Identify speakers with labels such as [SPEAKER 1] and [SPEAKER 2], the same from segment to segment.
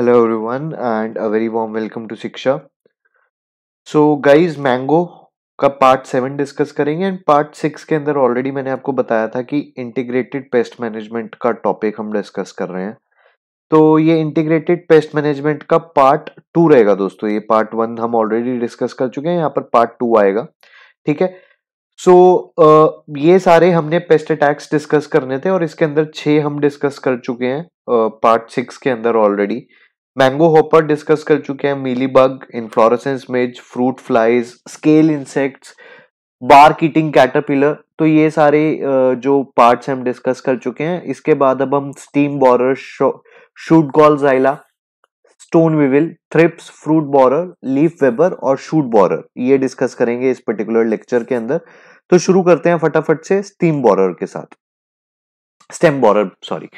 [SPEAKER 1] Hello everyone and a very warm welcome to Shiksha so guys mango का part seven discuss करेंगे and part six के अंदर already मैंने आपको बताया था कि इंटीग्रेटेड पेस्ट मैनेजमेंट का टॉपिक हम डिस्कस कर रहे हैं तो ये इंटीग्रेटेड पेस्ट मैनेजमेंट का पार्ट टू रहेगा दोस्तों ये पार्ट वन हम ऑलरेडी डिस्कस कर चुके हैं यहाँ पर पार्ट टू आएगा ठीक है सो so, uh, ये सारे हमने पेस्ट अटैक्स डिस्कस करने थे और इसके अंदर छः हम डिस्कस कर चुके हैं पार्ट uh, सिक्स के अंदर already uh, mango hopper discuss कर चुके हैं mealy bug inflorescence midge fruit flies scale insects bark eating caterpillar तो ये सारे जो पार्ट्स हम डिस्कस कर चुके हैं इसके बाद अब हम steam borer shoot gall psylla stone weevil thrips fruit borer leaf webber और शूट बॉरर ये डिस्कस करेंगे इस पर्टिकुलर लेक्चर के अंदर तो शुरू करते हैं फटाफट से स्टीम बॉरर के साथ stem borer sorry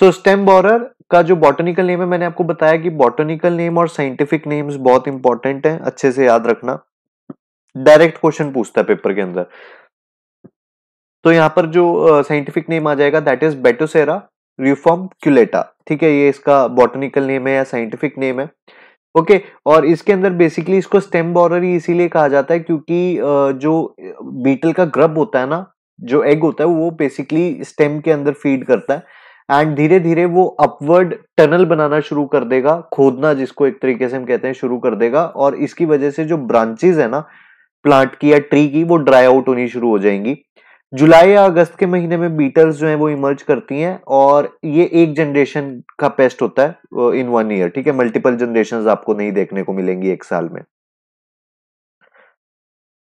[SPEAKER 1] so stem borer का जो बॉटनिकल नेम है मैंने आपको बताया कि बॉटनिकल नेम और साइंटिफिक नेम्स बहुत इंपॉर्टेंट है अच्छे से याद रखना डायरेक्ट क्वेश्चन पूछता है पेपर के अंदर तो यहां पर जो साइंटिफिक uh, नेम आ जाएगा that is Batocera rufomaculata ठीक है ये इसका बॉटनिकल नेम है या साइंटिफिक नेम है ओके okay, और इसके अंदर बेसिकली इसको स्टेम बॉरर ही इसीलिए कहा जाता है क्योंकि uh, जो बीटल का ग्रब होता है ना जो एग होता है वो बेसिकली स्टेम के अंदर फीड करता है एंड धीरे धीरे वो अपवर्ड टनल बनाना शुरू कर देगा खोदना जिसको एक तरीके से हम कहते हैं शुरू कर देगा और इसकी वजह से जो ब्रांचेज है ना प्लांट की या ट्री की वो ड्राई आउट होनी शुरू हो जाएंगी जुलाई या अगस्त के महीने में बीटल्स जो है वो इमर्ज करती हैं और ये एक जनरेशन का पेस्ट होता है इन वन ईयर ठीक है मल्टीपल जनरेशन आपको नहीं देखने को मिलेंगी एक साल में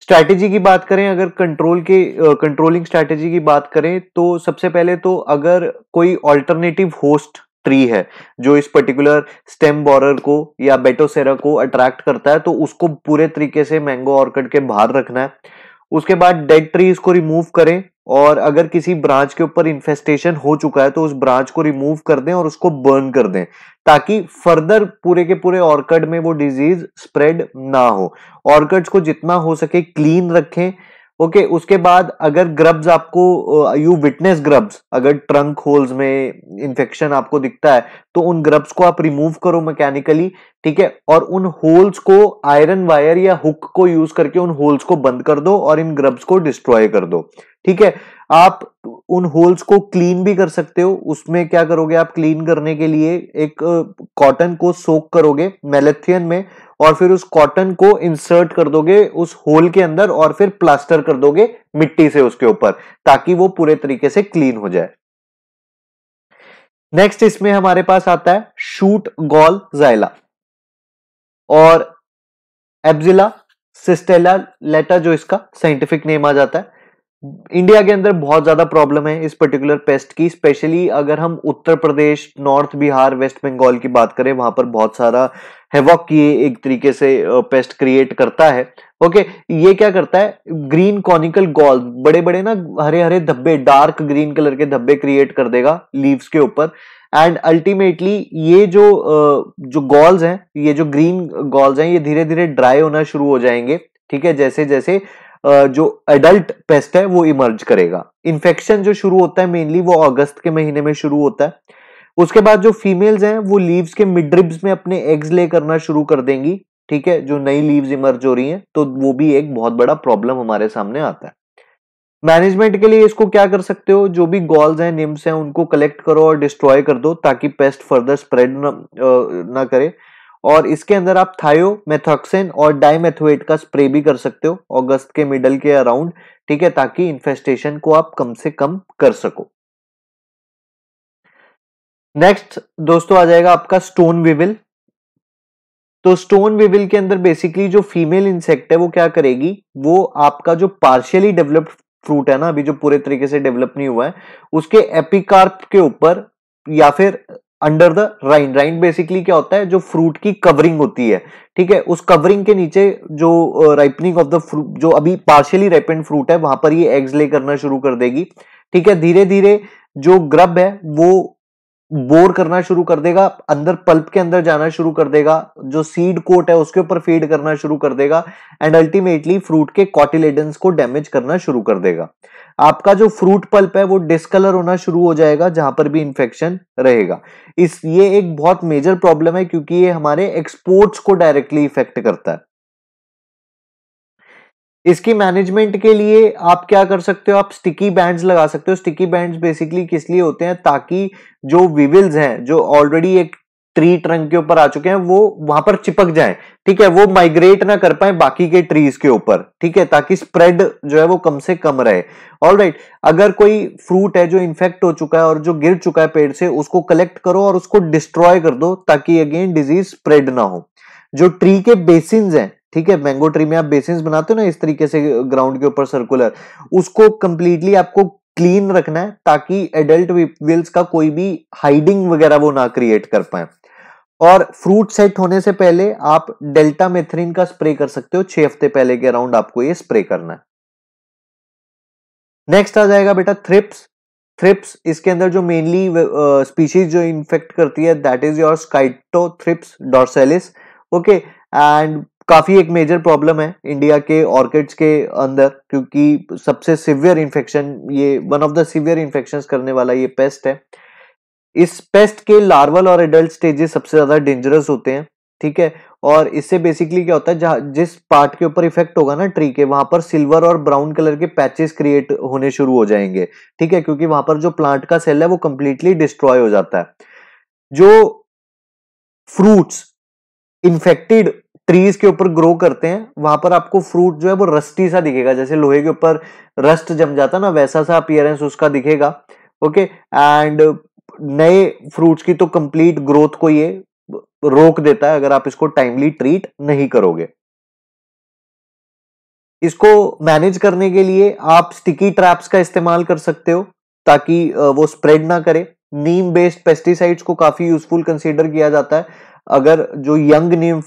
[SPEAKER 1] स्ट्रैटेजी की बात करें अगर कंट्रोल के कंट्रोलिंग स्ट्रैटेजी की बात करें तो सबसे पहले तो अगर कोई ऑल्टरनेटिव होस्ट ट्री है जो इस पर्टिकुलर स्टेम बॉर को या बेटोसेरा को अट्रैक्ट करता है तो उसको पूरे तरीके से मैंगो ऑर्किड के बाहर रखना है उसके बाद डेड ट्रीज को रिमूव करें और अगर किसी ब्रांच के ऊपर इन्फेस्टेशन हो चुका है तो उस ब्रांच को रिमूव कर दें और उसको बर्न कर दें ताकि फर्दर पूरे के पूरे ऑर्कड में वो डिजीज स्प्रेड ना हो ऑर्कड्स को जितना हो सके क्लीन रखें ओके okay, उसके बाद अगर ग्रब्स आपको यू विटनेस ग्रब्स अगर ट्रंक होल्स में इन्फेक्शन आपको दिखता है तो उन ग्रब्स को आप रिमूव करो मैकेनिकली ठीक है और उन होल्स को आयरन वायर या हुक को यूज करके उन होल्स को बंद कर दो और इन ग्रब्स को डिस्ट्रॉय कर दो ठीक है आप उन होल्स को क्लीन भी कर सकते हो उसमें क्या करोगे आप क्लीन करने के लिए एक कॉटन को सोक करोगे मेलेथियन में और फिर उस कॉटन को इंसर्ट कर दोगे उस होल के अंदर और फिर प्लास्टर कर दोगे मिट्टी से उसके ऊपर ताकि वो पूरे तरीके से क्लीन हो जाए नेक्स्ट इसमें हमारे पास आता है शूट गॉल जायला और एब्जिला सिस्टेला लेटा जो इसका साइंटिफिक नेम आ जाता है इंडिया के अंदर बहुत ज्यादा प्रॉब्लम है इस पर्टिकुलर पेस्ट की स्पेशली अगर हम उत्तर प्रदेश नॉर्थ बिहार वेस्ट बंगाल की बात करें वहां पर बहुत सारा हैवॉक ये एक तरीके से पेस्ट क्रिएट करता है ओके okay, ये क्या करता है ग्रीन कॉनिकल गॉल बड़े बड़े ना हरे हरे धब्बे डार्क ग्रीन कलर के धब्बे क्रिएट कर देगा लीव्स के ऊपर एंड अल्टीमेटली ये जो जो गॉल्स हैं ये जो ग्रीन गॉल्स हैं ये धीरे धीरे ड्राई होना शुरू हो जाएंगे ठीक है जैसे जैसे जो एडल्ट पेस्ट है वो इमर्ज करेगा इन्फेक्शन जो शुरू होता है मेनली वो अगस्त के महीने में शुरू होता है उसके बाद जो फीमेल्स हैं वो लीव्स के मिड्रिब्स में अपने एग्स ले करना शुरू कर देंगी ठीक है जो नई लीव्स इमर्ज हो रही हैं तो वो भी एक बहुत बड़ा प्रॉब्लम हमारे सामने आता है मैनेजमेंट के लिए इसको क्या कर सकते हो जो भी गॉल्स हैं निम्स हैं उनको कलेक्ट करो और डिस्ट्रॉय कर दो ताकि पेस्ट फर्दर स्प्रेड ना, ना करे और इसके अंदर आप थायोमेथॉक्सिन और डाइमेथुएट का स्प्रे भी कर सकते हो अगस्त के मिडल के अराउंड ठीक है ताकि इन्फेस्टेशन को आप कम से कम कर सको नेक्स्ट दोस्तों आ जाएगा आपका स्टोन विविल तो स्टोन विविल के अंदर बेसिकली जो फीमेल इंसेक्ट है वो क्या करेगी वो आपका जो पार्शियली डेवलप्ड फ्रूट है ना अभी जो पूरे तरीके से डेवलप नहीं हुआ है उसके एपिकार्प के ऊपर या फिर under the rind rind basically क्या होता है जो फ्रूट की कवरिंग होती है ठीक है उस कवरिंग के नीचे जो राइपनिंग ऑफ द फ्रूट जो अभी पार्शियली राइपेंड फ्रूट है वहां पर ये एग्स ले करना शुरू कर देगी ठीक है धीरे धीरे जो ग्रब है वो बोर करना शुरू कर देगा अंदर पल्प के अंदर जाना शुरू कर देगा जो सीड कोट है उसके ऊपर फीड करना शुरू कर देगा एंड अल्टीमेटली फ्रूट के कॉटिलेडन्स को डैमेज करना शुरू कर देगा आपका जो फ्रूट पल्प है वो डिसकलर होना शुरू हो जाएगा जहां पर भी इंफेक्शन रहेगा इस ये एक बहुत मेजर प्रॉब्लम है क्योंकि ये हमारे एक्सपोर्ट्स को डायरेक्टली इफेक्ट करता है इसकी मैनेजमेंट के लिए आप क्या कर सकते हो आप स्टिकी बैंड्स लगा सकते हो स्टिकी बैंड्स बेसिकली किस लिए होते हैं ताकि जो विविल्स हैं जो ऑलरेडी एक ट्री ट्रंक के ऊपर आ चुके हैं वो वहां पर चिपक जाए ठीक है वो माइग्रेट ना कर पाए बाकी के ट्रीज के ऊपर ठीक है ताकि स्प्रेड जो है वो कम से कम रहे ऑल राइट right, अगर कोई फ्रूट है जो इन्फेक्ट हो चुका है और जो गिर चुका है पेड़ से उसको कलेक्ट करो और उसको डिस्ट्रॉय कर दो ताकि अगेन डिजीज स्प्रेड ना हो जो ट्री के बेसिन हैं ठीक है मैंगो ट्री में आप बेसिन बनाते हो ना इस तरीके से ग्राउंड के ऊपर सर्कुलर उसको कंप्लीटली आपको क्लीन रखना है ताकि एडल्ट व्हील्स का कोई भी हाइडिंग वगैरह वो ना क्रिएट कर पाए और फ्रूट सेट होने से पहले आप डेल्टा मेथरीन का स्प्रे कर सकते हो छह हफ्ते पहले के अराउंड आपको ये स्प्रे करना है नेक्स्ट आ जाएगा बेटा थ्रिप्स थ्रिप्स इसके अंदर जो मेनली स्पीशीज uh, जो इन्फेक्ट करती है that is your Scirtothrips dorsalis okay and काफ़ी एक मेजर प्रॉब्लम है इंडिया के ऑर्किड्स के अंदर क्योंकि सबसे सिवियर इन्फेक्शन ये one of the severe infection करने वाला ये पेस्ट है इस पेस्ट के लार्वल और एडल्ट स्टेजेस सबसे ज़्यादा डेंजरस होते हैं ठीक है और इससे बेसिकली क्या होता है जहाँ जिस पार्ट के ऊपर इफेक्ट होगा ना ट्री के वहां पर सिल्वर और ब्राउन कलर के पैचेस क्रिएट होने शुरू हो जाएंगे ठीक है क्योंकि वहां पर जो प्लांट का सेल है वो कंप्लीटली डिस्ट्रॉय हो जाता है जो फ्रूट्स इन्फेक्टेड ट्रीज के ऊपर ग्रो करते हैं वहां पर आपको फ्रूट जो है वो रस्टी सा दिखेगा जैसे लोहे के ऊपर रस्ट जम जाता ना वैसा सा अपियरेंस उसका दिखेगा ओके एंड नए फ्रूट्स की तो कंप्लीट ग्रोथ को ये रोक देता है अगर आप इसको टाइमली ट्रीट नहीं करोगे इसको मैनेज करने के लिए आप स्टिकी ट्रैप्स का इस्तेमाल कर सकते हो ताकि वो स्प्रेड ना करे नीम बेस्ड पेस्टिसाइड्स को काफी यूजफुल कंसीडर किया जाता है अगर जो यंग नीम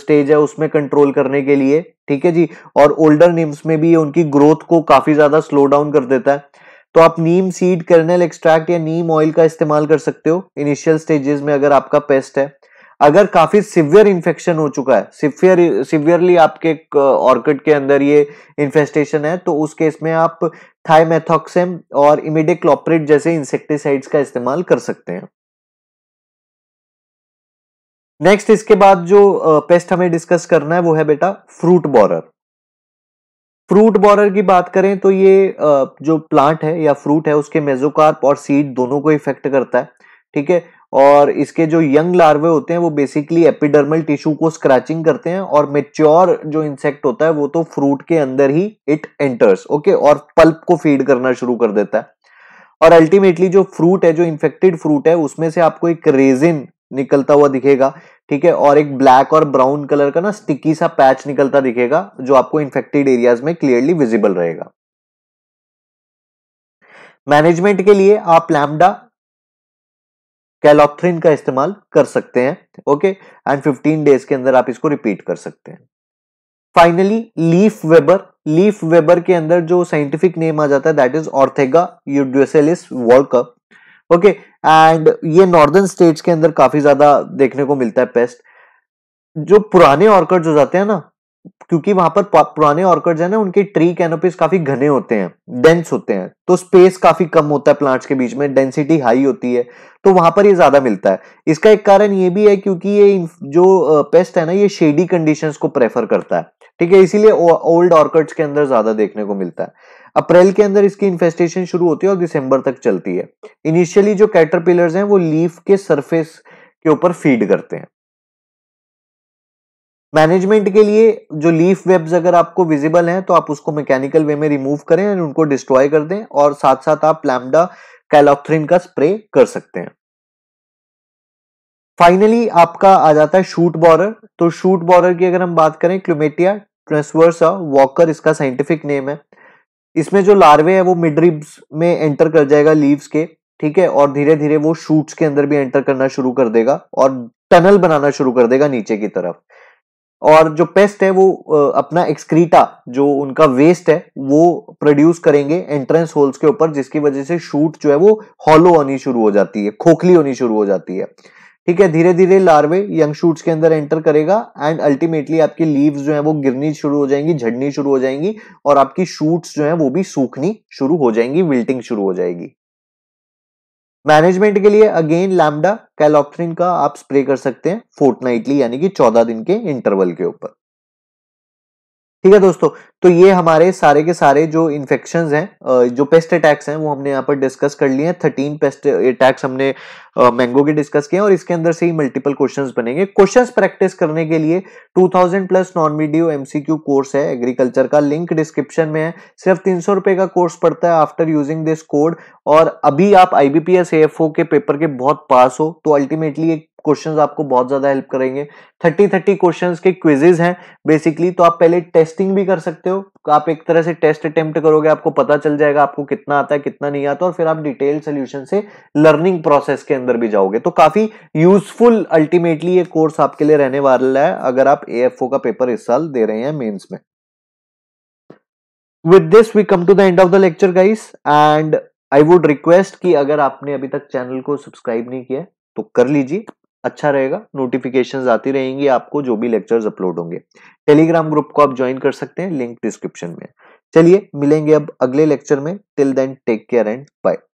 [SPEAKER 1] स्टेज है उसमें कंट्रोल करने के लिए ठीक है जी और ओल्डर निम्स में भी ये उनकी ग्रोथ को काफी ज्यादा स्लो डाउन कर देता है तो आप नीम सीड कर्नल एक्सट्रैक्ट या नीम ऑयल का इस्तेमाल कर सकते हो इनिशियल स्टेजेस में अगर आपका पेस्ट है अगर काफी सिवियर इन्फेक्शन हो चुका है सिवियर सिवियरली आपके ऑर्किड के अंदर ये इन्फेस्टेशन है तो उस केस में आप थाइमेथॉक्सेम और इमिडेक्लोपरेट जैसे इंसेक्टिसाइड्स का इस्तेमाल कर सकते हैं नेक्स्ट इसके बाद जो पेस्ट हमें डिस्कस करना है वो है बेटा फ्रूट बॉरर फ्रूट बॉरर की बात करें तो ये जो प्लांट है या फ्रूट है उसके मेजोकार्प और सीड दोनों को इफेक्ट करता है ठीक है और इसके जो यंग लार्वे होते हैं वो बेसिकली एपिडर्मल टिश्यू को स्क्रैचिंग करते हैं और मेच्योर जो इंसेक्ट होता है वो तो फ्रूट के अंदर ही इट एंटर्स ओके और पल्प को फीड करना शुरू कर देता है और अल्टीमेटली जो फ्रूट है जो इन्फेक्टेड फ्रूट है उसमें से आपको एक रेजिन निकलता हुआ दिखेगा ठीक है और एक ब्लैक और ब्राउन कलर का ना स्टिकी सा पैच निकलता दिखेगा जो आपको इन्फेक्टेड एरियाज में क्लियरली विजिबल रहेगा मैनेजमेंट के लिए आप लैम्डा कैलोथ्रिन का इस्तेमाल कर सकते हैं ओके एंड फिफ्टीन डेज के अंदर आप इसको रिपीट कर सकते हैं finally leaf webber leaf webber के अंदर जो साइंटिफिक नेम आ जाता है दैट इज ऑर्थेगा यूड्यूसेलिस कप ओके एंड ये नॉर्दर्न स्टेट्स के अंदर काफी ज्यादा देखने को मिलता है पेस्ट जो पुराने ऑर्कड हो जाते हैं ना क्योंकि वहां पर पुराने ऑर्कर्ड है ना उनके ट्री कैनोपीज काफी घने होते हैं डेंस होते हैं तो स्पेस काफी कम होता है प्लांट्स के बीच में डेंसिटी हाई होती है तो वहां पर ये ज्यादा मिलता है इसका एक कारण ये भी है क्योंकि ये जो पेस्ट है ना ये शेडी कंडीशंस को प्रेफर करता है ठीक है इसीलिए ओल्ड ऑर्कर्ड्स के अंदर ज्यादा देखने को मिलता है अप्रैल के अंदर इसकी इन्फेस्टेशन शुरू होती है और दिसंबर तक चलती है इनिशियली जो कैटरपिलर्स हैं वो लीफ के सरफेस के ऊपर फीड करते हैं मैनेजमेंट के लिए जो लीफ वेब्स अगर आपको विजिबल हैं तो आप उसको मैकेनिकल वे में रिमूव करें और उनको डिस्ट्रॉय कर दें और साथ साथ आप लैमडा कैलॉक्थ्रिन का स्प्रे कर सकते हैं फाइनली आपका आ जाता है शूट बॉरर तो शूट बॉरर की अगर हम बात करें क्लूमेटिया ट्रांसवर्सा वॉकर इसका साइंटिफिक नेम है इसमें जो लार्वे है वो मिड रिब्स में एंटर कर जाएगा लीव्स के ठीक है और धीरे धीरे वो शूट्स के अंदर भी एंटर करना शुरू कर देगा और टनल बनाना शुरू कर देगा नीचे की तरफ और जो पेस्ट है वो अपना एक्सक्रीटा जो उनका वेस्ट है वो प्रोड्यूस करेंगे एंट्रेंस होल्स के ऊपर जिसकी वजह से शूट जो है वो हॉलो होनी शुरू हो जाती है खोखली होनी शुरू हो जाती है ठीक है धीरे धीरे लार्वे यंग शूट्स के अंदर एंटर करेगा एंड अल्टीमेटली आपकी लीव्स जो है वो गिरनी शुरू हो जाएंगी झड़नी शुरू हो जाएंगी और आपकी शूट्स जो है वो भी सूखनी शुरू हो जाएंगी विल्टिंग शुरू हो जाएगी मैनेजमेंट के लिए अगेन लैमडा कैलॉक्ट्रिन का आप स्प्रे कर सकते हैं फोर्टनाइटली यानी कि चौदह दिन के इंटरवल के ऊपर ठीक है दोस्तों तो ये हमारे सारे के सारे जो इन्फेक्शन हैं जो पेस्ट अटैक्स हैं वो हमने यहाँ पर डिस्कस कर लिए हैं थर्टीन पेस्ट अटैक्स हमने मैंगो के डिस्कस किए हैं और इसके अंदर से ही मल्टीपल क्वेश्चंस बनेंगे क्वेश्चंस प्रैक्टिस करने के लिए 2000 प्लस नॉन मीडियो एमसीक्यू कोर्स है एग्रीकल्चर का लिंक डिस्क्रिप्शन में है सिर्फ तीन रुपए का कोर्स पड़ता है आफ्टर यूजिंग दिस कोड और अभी आप आईबीपीएस एएफओ के पेपर के बहुत पास हो तो अल्टीमेटली एक क्वेश्चंस आपको बहुत ज्यादा हेल्प करेंगे थर्टी थर्टी क्वेश्चंस के क्विजेज हैं बेसिकली तो आप पहले टेस्टिंग भी कर सकते हो आप एक तरह से टेस्ट अटेम्प्ट करोगे आपको पता चल जाएगा आपको कितना आता है कितना नहीं आता और फिर आप डिटेल सोल्यूशन से लर्निंग प्रोसेस के अंदर भी जाओगे तो काफी यूजफुल अल्टीमेटली ये कोर्स आपके लिए रहने वाला है अगर आप ए का पेपर इस साल दे रहे हैं मेन्स में with this we come to the end of the lecture guys and I would request कि अगर आपने अभी तक चैनल को सब्सक्राइब नहीं किया तो कर लीजिए अच्छा रहेगा नोटिफिकेशंस आती रहेंगी आपको जो भी लेक्चर्स अपलोड होंगे टेलीग्राम ग्रुप को आप ज्वाइन कर सकते हैं लिंक डिस्क्रिप्शन में चलिए मिलेंगे अब अगले लेक्चर में till then take care and bye